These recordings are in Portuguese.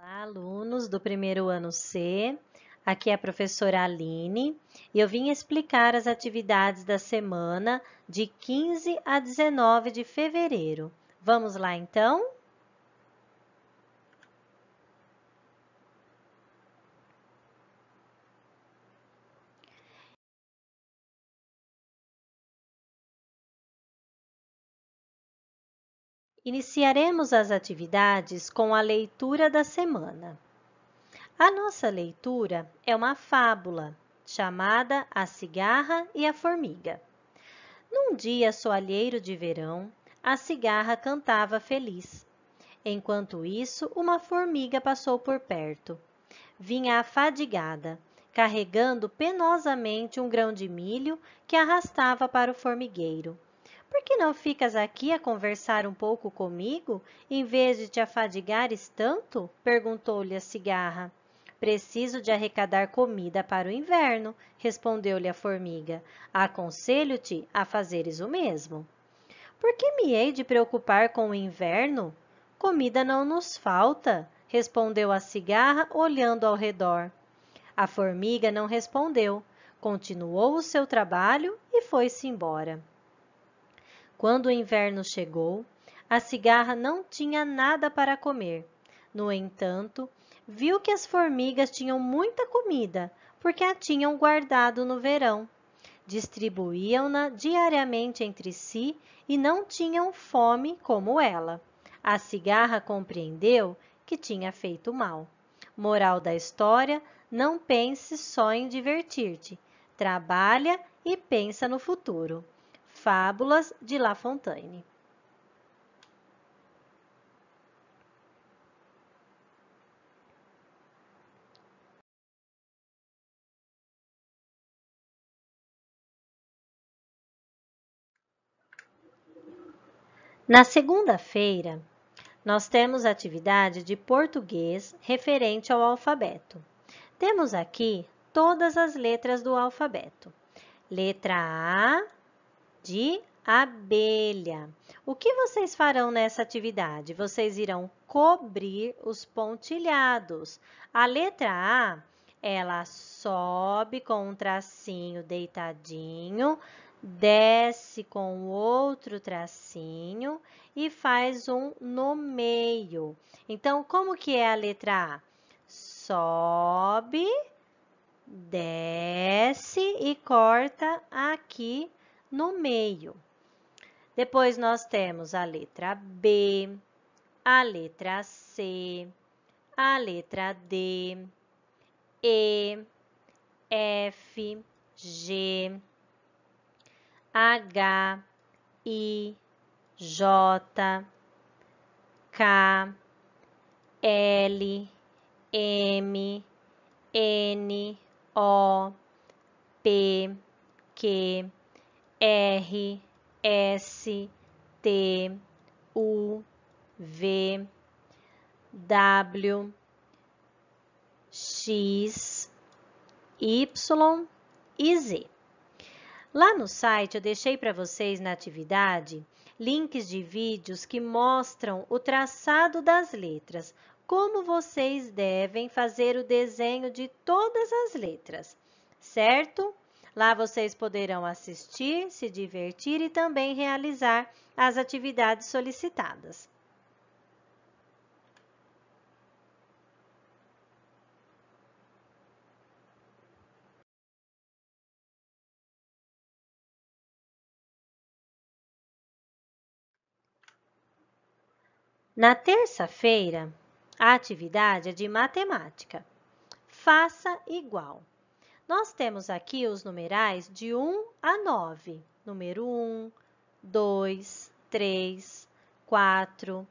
Olá, alunos do primeiro ano C. Aqui é a professora Aline e eu vim explicar as atividades da semana de 15 a 19 de fevereiro. Vamos lá então? Iniciaremos as atividades com a leitura da semana. A nossa leitura é uma fábula chamada A Cigarra e a Formiga. Num dia soalheiro de verão, a cigarra cantava feliz. Enquanto isso, uma formiga passou por perto. Vinha afadigada, carregando penosamente um grão de milho que arrastava para o formigueiro. Por que não ficas aqui a conversar um pouco comigo, em vez de te afadigares tanto? perguntou-lhe a cigarra. Preciso de arrecadar comida para o inverno, respondeu-lhe a formiga. Aconselho-te a fazeres o mesmo. Por que me hei de preocupar com o inverno? Comida não nos falta, respondeu a cigarra, olhando ao redor. A formiga não respondeu, continuou o seu trabalho e foi-se embora. Quando o inverno chegou, a cigarra não tinha nada para comer. No entanto, viu que as formigas tinham muita comida, porque a tinham guardado no verão. Distribuíam-na diariamente entre si e não tinham fome como ela. A cigarra compreendeu que tinha feito mal. Moral da história: não pense só em divertir-te. Trabalha e pensa no futuro. Fábulas de La Fontaine. Na segunda-feira, nós temos atividade de português referente ao alfabeto. Temos aqui todas as letras do alfabeto. Letra A, de abelha. O que vocês farão nessa atividade? Vocês irão cobrir os pontilhados. A letra A, ela sobe com um tracinho deitadinho, desce com outro tracinho e faz um no meio. Então, como que é a letra A? Sobe, desce e corta aqui no meio. Depois nós temos a letra B, a letra C, a letra D, E, F, G, H, I, J, K, L, M, N, O, P, Q, R, S, T, U, V, W, X, Y e Z. Lá no site eu deixei para vocês na atividade links de vídeos que mostram o traçado das letras, como vocês devem fazer o desenho de todas as letras, certo? Lá vocês poderão assistir, se divertir e também realizar as atividades solicitadas. Na terça-feira, a atividade é de matemática. Faça igual. Nós temos aqui os numerais de 1 a 9. Número 1, 2, 3, 4,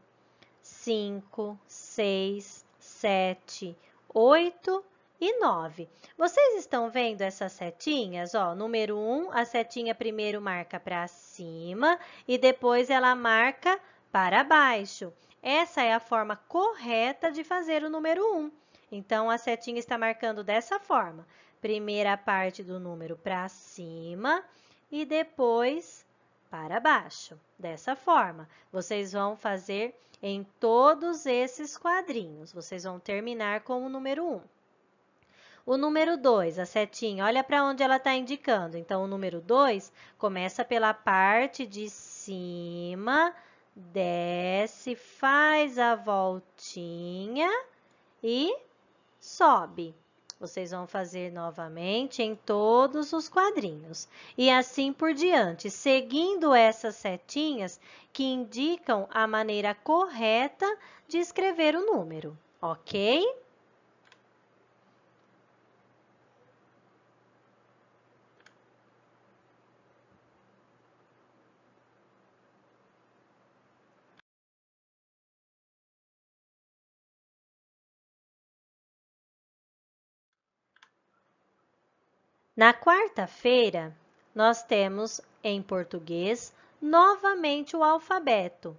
5, 6, 7, 8 e 9. Vocês estão vendo essas setinhas? Ó, número 1, a setinha primeiro marca para cima e depois ela marca para baixo. Essa é a forma correta de fazer o número 1. Então, a setinha está marcando dessa forma primeira parte do número para cima e depois para baixo. Dessa forma, vocês vão fazer em todos esses quadrinhos. Vocês vão terminar com o número 1. O número 2, a setinha, olha para onde ela está indicando. Então, o número 2 começa pela parte de cima, desce, faz a voltinha e sobe vocês vão fazer novamente em todos os quadrinhos. E assim por diante, seguindo essas setinhas que indicam a maneira correta de escrever o número, ok? Na quarta-feira, nós temos em português novamente o alfabeto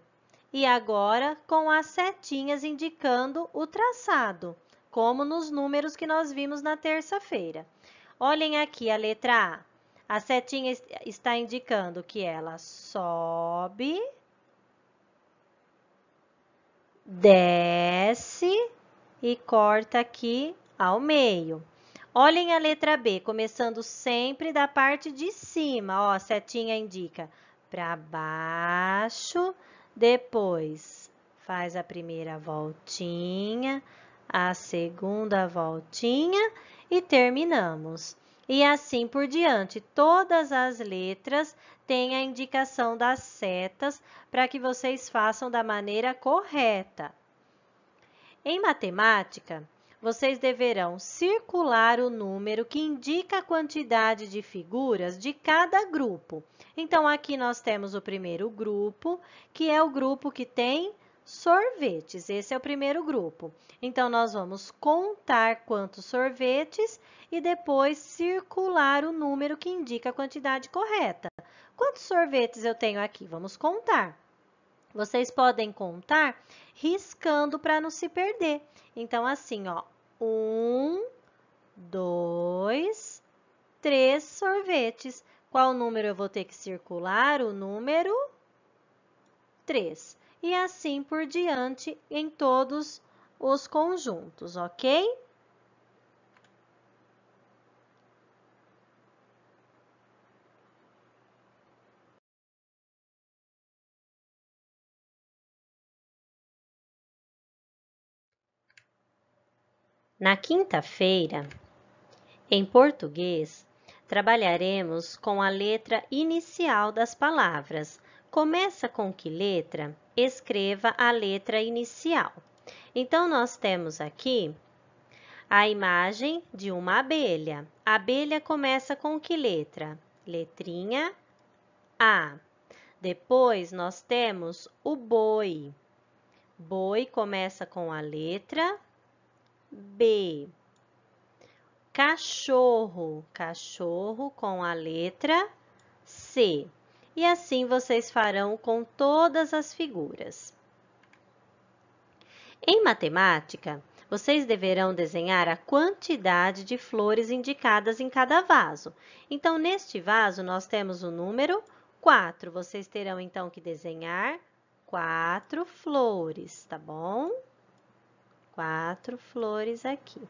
e agora com as setinhas indicando o traçado, como nos números que nós vimos na terça-feira. Olhem aqui a letra A. A setinha está indicando que ela sobe, desce e corta aqui ao meio. Olhem a letra B, começando sempre da parte de cima, ó, a setinha indica para baixo, depois faz a primeira voltinha, a segunda voltinha e terminamos. E assim por diante, todas as letras têm a indicação das setas para que vocês façam da maneira correta. Em matemática, vocês deverão circular o número que indica a quantidade de figuras de cada grupo. Então, aqui nós temos o primeiro grupo, que é o grupo que tem sorvetes. Esse é o primeiro grupo. Então, nós vamos contar quantos sorvetes e depois circular o número que indica a quantidade correta. Quantos sorvetes eu tenho aqui? Vamos contar. Vocês podem contar riscando para não se perder. Então, assim, ó. Um, dois, três sorvetes. Qual número eu vou ter que circular? O número 3. E assim por diante em todos os conjuntos, ok? Na quinta-feira, em português, trabalharemos com a letra inicial das palavras. Começa com que letra? Escreva a letra inicial. Então, nós temos aqui a imagem de uma abelha. A abelha começa com que letra? Letrinha A. Depois, nós temos o boi. Boi começa com a letra B. Cachorro, cachorro com a letra C. E assim vocês farão com todas as figuras. Em matemática, vocês deverão desenhar a quantidade de flores indicadas em cada vaso. Então, neste vaso, nós temos o número 4. Vocês terão, então, que desenhar quatro flores, tá bom? quatro flores aqui.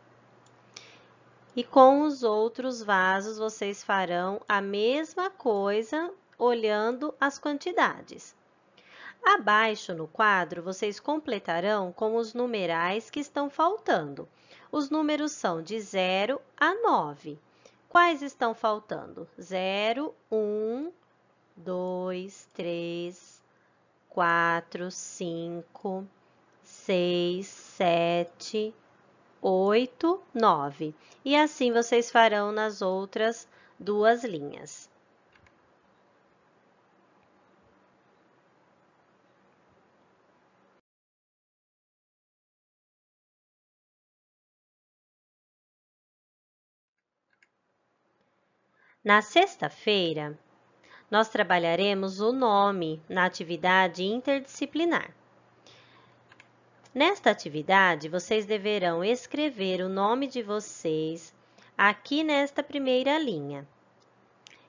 E com os outros vasos, vocês farão a mesma coisa, olhando as quantidades. Abaixo no quadro, vocês completarão com os numerais que estão faltando. Os números são de 0 a 9. Quais estão faltando? 0, 1, 2, 3, 4, 5, seis, sete, oito, nove. E assim vocês farão nas outras duas linhas. Na sexta-feira, nós trabalharemos o nome na atividade interdisciplinar. Nesta atividade, vocês deverão escrever o nome de vocês aqui nesta primeira linha.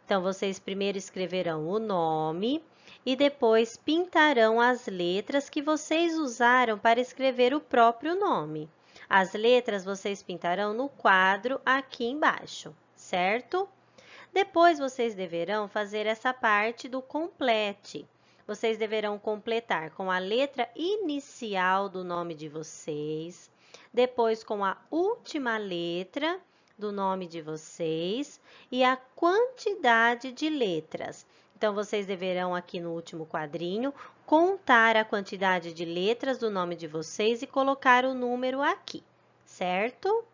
Então, vocês primeiro escreverão o nome e depois pintarão as letras que vocês usaram para escrever o próprio nome. As letras vocês pintarão no quadro aqui embaixo, certo? Depois, vocês deverão fazer essa parte do complete vocês deverão completar com a letra inicial do nome de vocês, depois com a última letra do nome de vocês e a quantidade de letras. Então, vocês deverão aqui no último quadrinho contar a quantidade de letras do nome de vocês e colocar o número aqui, certo?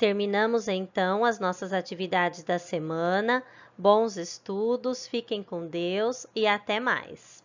Terminamos então as nossas atividades da semana. Bons estudos, fiquem com Deus e até mais!